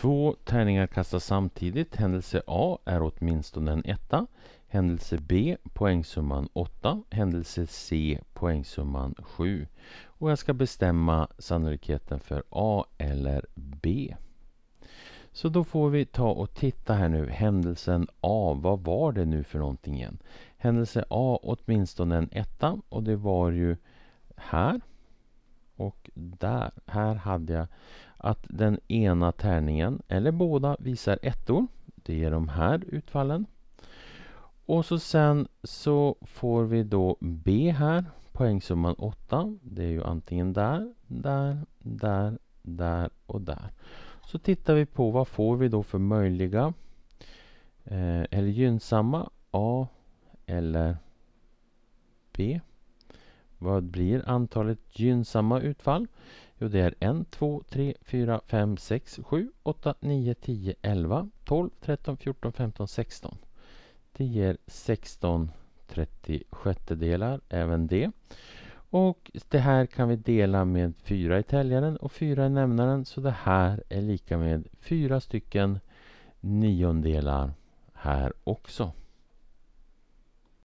Två tärningar kastas samtidigt. Händelse A är åtminstone en etta. Händelse B poängsumman 8. Händelse C poängsumman 7. Och jag ska bestämma sannolikheten för A eller B. Så då får vi ta och titta här nu. Händelsen A, vad var det nu för någonting igen? Händelse A åtminstone en etta och det var ju här och där. Här hade jag att den ena tärningen, eller båda, visar ettor. Det är de här utfallen. Och så sen så får vi då B här, poängsumman 8. Det är ju antingen där, där, där, där och där. Så tittar vi på vad får vi då för möjliga eh, eller gynnsamma A eller B. Vad blir antalet gynnsamma utfall? Jo, det är 1, 2, 3, 4, 5, 6, 7, 8, 9, 10, 11, 12, 13, 14, 15, 16. Det ger 16 36 delar, även det. Och det här kan vi dela med 4 i täljaren och 4 i nämnaren, så det här är lika med 4 stycken niondelar här också.